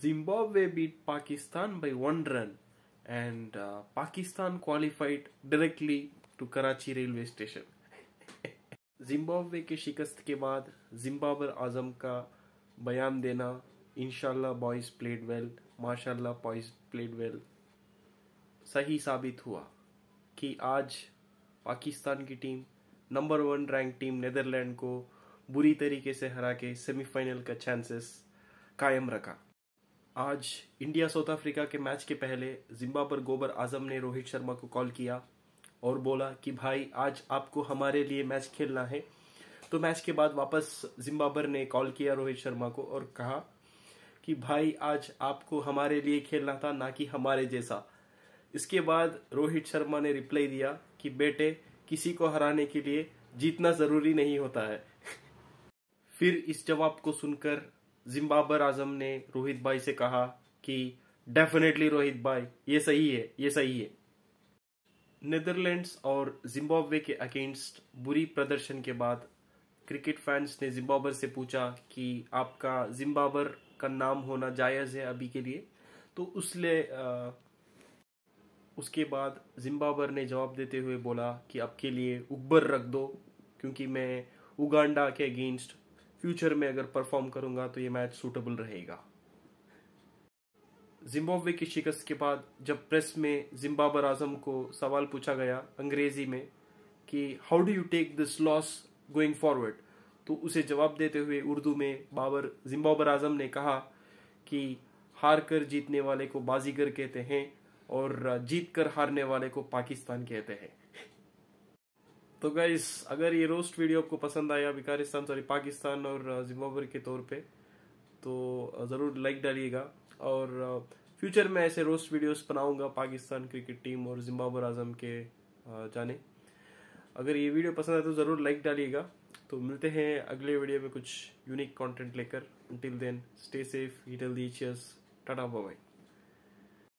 Zimbabwe beat Pakistan by one run and uh, Pakistan qualified directly to Karachi railway station. Zimbabwe के शिकस्त के बाद जिम्बाब्वर आजम का बयान देना इनशाला बॉयज प्लेड वेल माशाल्लाह बॉयज प्लेड वेल सही साबित हुआ कि आज पाकिस्तान की team number one rank team Netherlands को बुरी तरीके से हरा के सेमीफाइनल का चांसेस कायम रखा आज इंडिया साउथ अफ्रीका के मैच के पहले जिम्बा पर गोबर आजम ने रोहित शर्मा को कॉल किया और बोला कि भाई आज आपको हमारे लिए मैच खेलना है तो मैच के बाद वापस जिम्बाबर ने कॉल किया रोहित शर्मा को और कहा कि भाई आज आपको हमारे लिए खेलना था ना कि हमारे जैसा इसके बाद रोहित शर्मा ने रिप्लाई दिया कि बेटे किसी को हराने के लिए जीतना ज़रूरी नहीं होता है फिर इस जवाब को सुनकर जिम्बाबर आजम ने रोहित भाई से कहा कि डेफिनेटली रोहित भाई ये सही है ये सही है नेदरलैंड्स और जिम्बाब्वे के अगेंस्ट बुरी प्रदर्शन के बाद क्रिकेट फैंस ने जिम्बाबर से पूछा कि आपका जिम्बाबर का नाम होना जायज़ है अभी के लिए तो उसले आ, उसके बाद जिम्बाबर ने जवाब देते हुए बोला कि आपके लिए उबर रख दो क्योंकि मैं उगांडा के अगेंस्ट फ्यूचर में अगर परफॉर्म करूंगा तो ये मैच सूटेबल रहेगा जिम्बाब्वे की शिकस्त के बाद जब प्रेस में जिम्बाबर आजम को सवाल पूछा गया अंग्रेजी में कि how do you take this loss going forward तो उसे जवाब देते हुए उर्दू में बाबर जिम्बाबर आजम ने कहा कि हार कर जीतने वाले को बाजीगर कहते हैं और जीत कर हारने वाले को पाकिस्तान कहते हैं तो गाइस अगर ये रोस्ट वीडियो आपको पसंद आया बिकारिस्तान सॉरी पाकिस्तान और uh, जिम्बाब्वे के तौर पे तो uh, ज़रूर लाइक डालिएगा और फ्यूचर uh, में ऐसे रोस्ट वीडियोस बनाऊंगा पाकिस्तान क्रिकेट टीम और जिम्बाब्वे आजम के जाने अगर ये वीडियो पसंद आए तो ज़रूर लाइक डालिएगा तो मिलते हैं अगले वीडियो में कुछ यूनिक कॉन्टेंट लेकर टिल देन स्टे सेफ हिटल दी टाटा बाई